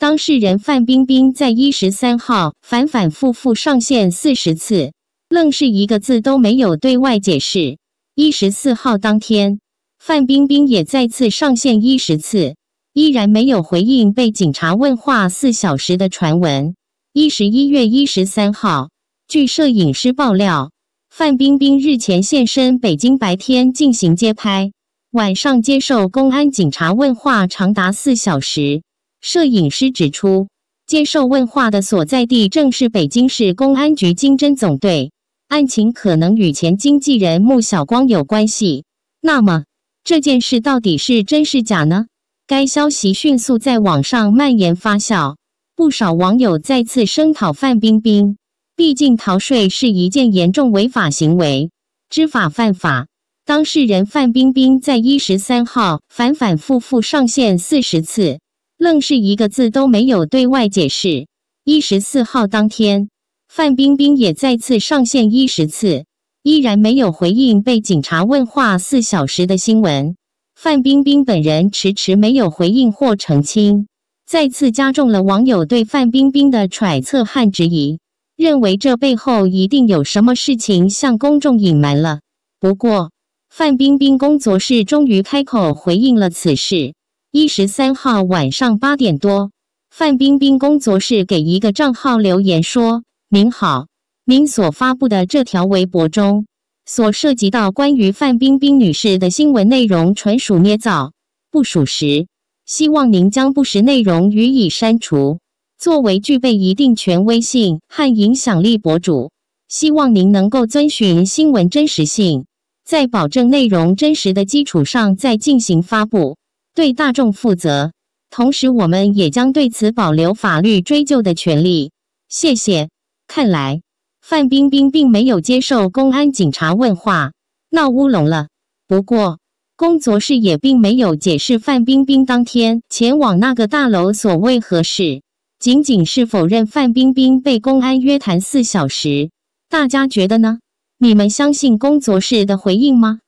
当事人范冰冰在一十三号反反复复上线四十次，愣是一个字都没有对外解释。一十四号当天，范冰冰也再次上线一十次，依然没有回应被警察问话四小时的传闻。一十一月一十三号，据摄影师爆料，范冰冰日前现身北京白天进行街拍，晚上接受公安警察问话长达四小时。摄影师指出，接受问话的所在地正是北京市公安局经侦总队，案情可能与前经纪人穆小光有关系。那么，这件事到底是真是假呢？该消息迅速在网上蔓延发酵，不少网友再次声讨范冰冰。毕竟，逃税是一件严重违法行为，知法犯法。当事人范冰冰在一十三号反反复复上线四十次。愣是一个字都没有对外解释。一十四号当天，范冰冰也再次上线一十次，依然没有回应被警察问话四小时的新闻。范冰冰本人迟迟没有回应或澄清，再次加重了网友对范冰冰的揣测和质疑，认为这背后一定有什么事情向公众隐瞒了。不过，范冰冰工作室终于开口回应了此事。一十三号晚上八点多，范冰冰工作室给一个账号留言说：“您好，您所发布的这条微博中所涉及到关于范冰冰女士的新闻内容纯属捏造，不属实。希望您将不实内容予以删除。作为具备一定权威性和影响力博主，希望您能够遵循新闻真实性，在保证内容真实的基础上再进行发布。”对大众负责，同时我们也将对此保留法律追究的权利。谢谢。看来范冰冰并没有接受公安警察问话，闹乌龙了。不过工作室也并没有解释范冰冰当天前往那个大楼所为何事，仅仅是否认范冰冰被公安约谈四小时。大家觉得呢？你们相信工作室的回应吗？